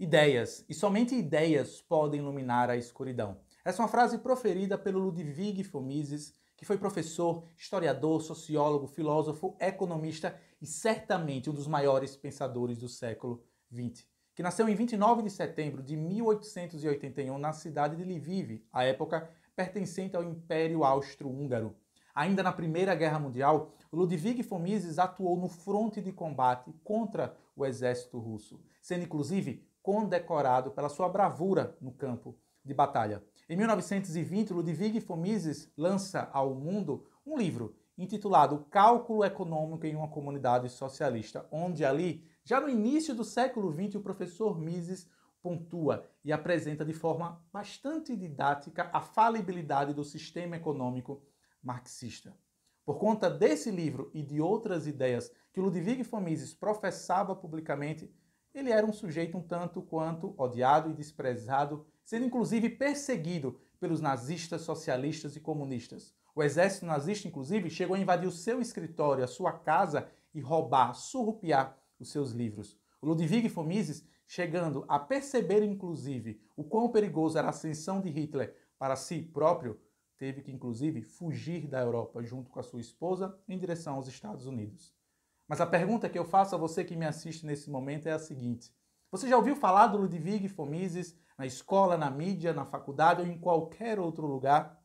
Ideias, e somente ideias podem iluminar a escuridão. Essa é uma frase proferida pelo Ludwig Mises, que foi professor, historiador, sociólogo, filósofo, economista e certamente um dos maiores pensadores do século XX, que nasceu em 29 de setembro de 1881 na cidade de Lviv, à época pertencente ao Império Austro-Húngaro. Ainda na Primeira Guerra Mundial, Ludwig Mises atuou no fronte de combate contra o exército russo, sendo inclusive condecorado pela sua bravura no campo de batalha. Em 1920, Ludwig von Mises lança ao mundo um livro intitulado Cálculo Econômico em uma Comunidade Socialista, onde ali, já no início do século XX, o professor Mises pontua e apresenta de forma bastante didática a falibilidade do sistema econômico marxista. Por conta desse livro e de outras ideias que Ludwig von Mises professava publicamente, ele era um sujeito um tanto quanto odiado e desprezado, sendo inclusive perseguido pelos nazistas, socialistas e comunistas. O exército nazista, inclusive, chegou a invadir o seu escritório, a sua casa e roubar, surrupiar os seus livros. O Ludwig von Mises, chegando a perceber, inclusive, o quão perigoso era a ascensão de Hitler para si próprio, teve que, inclusive, fugir da Europa junto com a sua esposa em direção aos Estados Unidos. Mas a pergunta que eu faço a você que me assiste nesse momento é a seguinte: você já ouviu falar do Ludwig Fomises na escola, na mídia, na faculdade ou em qualquer outro lugar?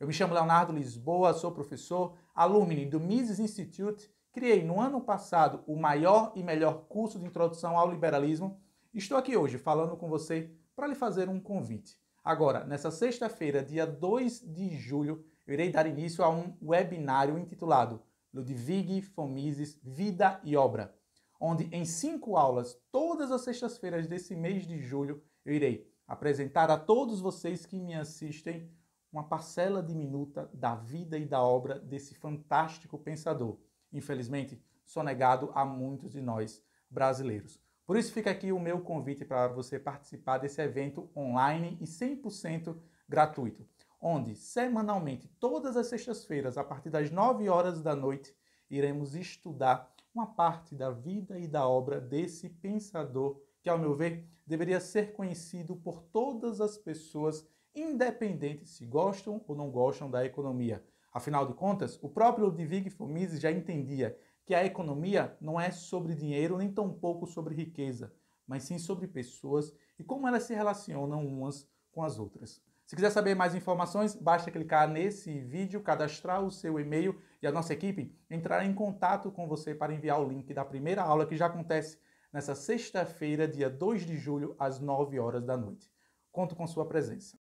Eu me chamo Leonardo Lisboa, sou professor, alumni do Mises Institute, criei no ano passado o maior e melhor curso de introdução ao liberalismo. Estou aqui hoje falando com você para lhe fazer um convite. Agora, nessa sexta-feira, dia 2 de julho, eu irei dar início a um webinário intitulado Ludwig von Mises Vida e Obra, onde em cinco aulas, todas as sextas-feiras desse mês de julho, eu irei apresentar a todos vocês que me assistem uma parcela diminuta da vida e da obra desse fantástico pensador, infelizmente sonegado a muitos de nós brasileiros. Por isso fica aqui o meu convite para você participar desse evento online e 100% gratuito onde semanalmente, todas as sextas-feiras, a partir das 9 horas da noite, iremos estudar uma parte da vida e da obra desse pensador que, ao meu ver, deveria ser conhecido por todas as pessoas, independente se gostam ou não gostam da economia. Afinal de contas, o próprio Ludwig Mises já entendia que a economia não é sobre dinheiro nem tampouco sobre riqueza, mas sim sobre pessoas e como elas se relacionam umas com as outras. Se quiser saber mais informações, basta clicar nesse vídeo, cadastrar o seu e-mail e a nossa equipe entrará em contato com você para enviar o link da primeira aula que já acontece nessa sexta-feira, dia 2 de julho, às 9 horas da noite. Conto com sua presença.